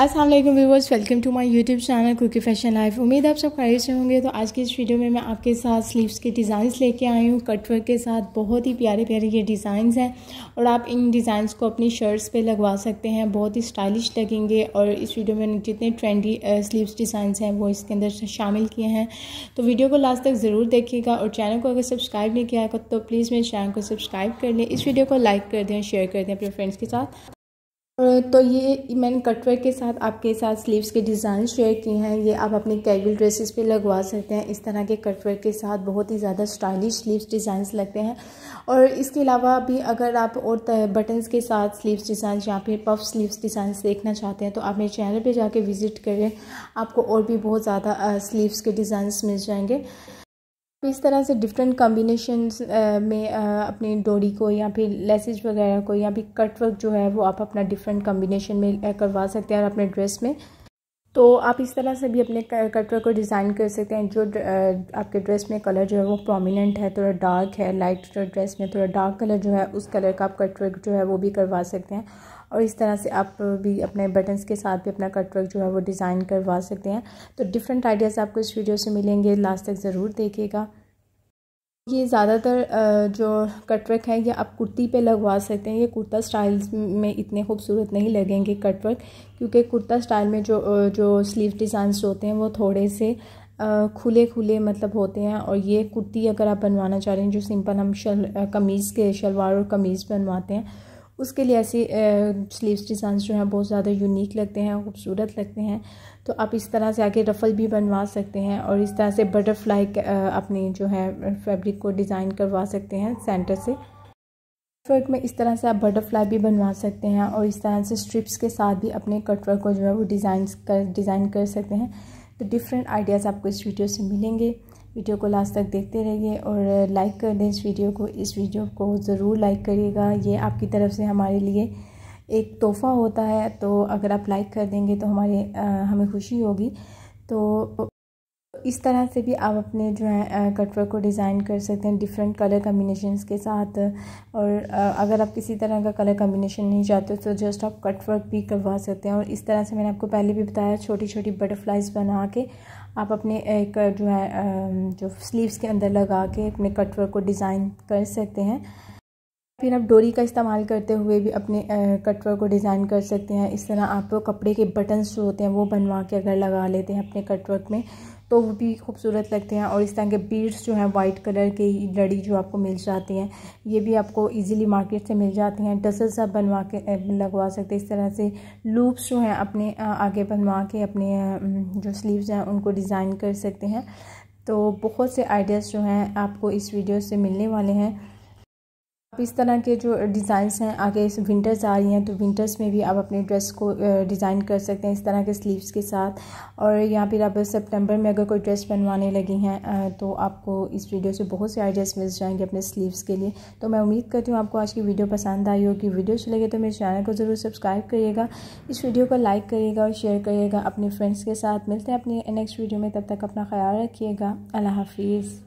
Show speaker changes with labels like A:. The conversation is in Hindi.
A: Aslam viewers welcome to my YouTube channel cookie fashion life उम्मीद आप सब खैर से होंगे तो आज की इस वीडियो में मैं आपके साथ स्लीव्स के डिज़ाइंस लेके आई हूँ कटवर्क के साथ बहुत ही प्यारे प्यारे ये डिज़ाइंस हैं और आप इन डिज़ाइंस को अपनी शर्ट्स पे लगवा सकते हैं बहुत ही स्टाइलिश लगेंगे और इस वीडियो में जितने ट्रेंडी स्लीव्स डिज़ाइंस हैं वो इसके अंदर शामिल किए हैं तो वीडियो को लास्ट तक ज़रूर देखिएगा और चैनल को अगर सब्सक्राइब नहीं किया तो प्लीज़ मेरे चैनल को सब्सक्राइब कर लें इस वीडियो को लाइक कर दें शेयर कर दें अपने फ्रेंड्स के साथ तो ये मैंने कटवेयर के साथ आपके साथ स्लीव्स के डिज़ाइन शेयर किए हैं ये आप अपने कैजुअल ड्रेसेस पे लगवा सकते हैं इस तरह के कटवेयर के साथ बहुत ही ज़्यादा स्टाइलिश स्लीव्स डिज़ाइंस लगते हैं और इसके अलावा भी अगर आप और बटन्स के साथ स्लीव्स डिज़ाइन या फिर पफ स्लीव्स डिज़ाइंस देखना चाहते हैं तो आप मेरे चैनल पर जाके विज़िट करें आपको और भी बहुत ज़्यादा स्लीव्स के डिज़ाइंस मिल जाएंगे तो इस तरह से डिफरेंट कॉम्बिनेशन में अपने डोरी को या फिर लेसेज वगैरह को या फिर कट वर्क जो है वो आप अपना डिफरेंट कम्बिनेशन में करवा सकते हैं और अपने ड्रेस में तो आप इस तरह से भी अपने कट वर्क को डिज़ाइन कर सकते हैं जो आपके ड्रेस में कलर जो है वो प्रोमिनेंट है थोड़ा डार्क है लाइट ड्रेस में थोड़ा डार्क कलर जो है उस कलर का आप कट वर्क जो है वो भी करवा सकते हैं और इस तरह से आप भी अपने बटन्स के साथ भी अपना कटवर्क जो है वो डिज़ाइन करवा सकते हैं तो डिफरेंट आइडियाज़ आपको इस वीडियो से मिलेंगे लास्ट तक ज़रूर देखिएगा ये ज़्यादातर जो कटवर्क है ये आप कुर्ती पे लगवा सकते हैं ये कुर्ता स्टाइल्स में इतने खूबसूरत नहीं लगेंगे कटवर्क क्योंकि कुर्ता स्टाइल में जो जो स्लीव डिज़ाइंस होते हैं वो थोड़े से खुले खुले मतलब होते हैं और ये कुर्ती अगर आप बनवाना चाह रहे हैं जो सिंपल हम शल कमीज़ के शलवार और कमीज़ बनवाते हैं उसके लिए ऐसे स्लीव्स डिज़ाइन जो हैं बहुत ज़्यादा यूनिक लगते हैं खूबसूरत लगते हैं तो आप इस तरह से आगे रफ़ल भी बनवा सकते हैं और इस तरह से बटरफ्लाई अपने जो है फैब्रिक को डिज़ाइन करवा सकते हैं सेंटर से कटवर्क में इस तरह से आप बटरफ्लाई भी बनवा सकते हैं और इस तरह से स्ट्रिप्स के साथ भी अपने कटवर्क को जो है वो डिज़ाइन कर डिज़ाइन कर सकते हैं तो डिफरेंट आइडियाज़ आपको इस वीडियो से मिलेंगे वीडियो को लास्ट तक देखते रहिए और लाइक कर दें इस वीडियो को इस वीडियो को ज़रूर लाइक करिएगा ये आपकी तरफ से हमारे लिए एक तोहफ़ा होता है तो अगर आप लाइक कर देंगे तो हमारे आ, हमें खुशी होगी तो इस तरह से भी आप अपने जो है कटवर को डिज़ाइन कर सकते हैं डिफरेंट कलर कम्बिनेशन के साथ और अगर आप किसी तरह का कलर कम्बिनेशन नहीं चाहते तो जस्ट आप कटवर्क भी करवा सकते हैं और इस तरह से मैंने आपको पहले भी बताया छोटी छोटी बटरफ्लाइज बना के आप अपने एक जो है जो स्लीव्स के अंदर लगा के अपने कटवर्क को डिज़ाइन कर सकते हैं फिर आप डोरी का इस्तेमाल करते हुए भी अपने कटवर को डिज़ाइन कर सकते हैं इस तरह आप कपड़े के बटन्स जो होते हैं वो बनवा के अगर लगा लेते हैं अपने कटवर्क में तो वो भी खूबसूरत लगते हैं और इस तरह के बीड्स जो हैं वाइट कलर के लड़ी जो आपको मिल जाती हैं ये भी आपको इजीली मार्केट से मिल जाती हैं टसल्स आप बनवा के लगवा सकते हैं इस तरह से लूप्स जो हैं अपने आगे बनवा के अपने जो स्लीव्स हैं उनको डिज़ाइन कर सकते हैं तो बहुत से आइडियाज़ जो हैं आपको इस वीडियो से मिलने वाले हैं आप इस तरह के जो डिज़ाइंस हैं आगे इस विंटर्स आ रही हैं तो विंटर्स में भी आप अपने ड्रेस को डिज़ाइन कर सकते हैं इस तरह के स्लीव्स के साथ और यहाँ फिर आप सितंबर में अगर कोई ड्रेस बनवाने लगी हैं तो आपको इस वीडियो से बहुत से आइडियाज़ मिल जाएंगे अपने स्लीव्स के लिए तो मैं उम्मीद करती हूँ आपको आज की वीडियो पसंद आई होगी वीडियो अच्छी लगे तो मेरे चैनल को ज़रूर सब्सक्राइब करिएगा इस वीडियो को लाइक करिएगा और शेयर करिएगा अपने फ्रेंड्स के साथ मिलते हैं अपने नेक्स्ट वीडियो में तब तक अपना ख्याल रखिएगा अल्लाह हाफिज़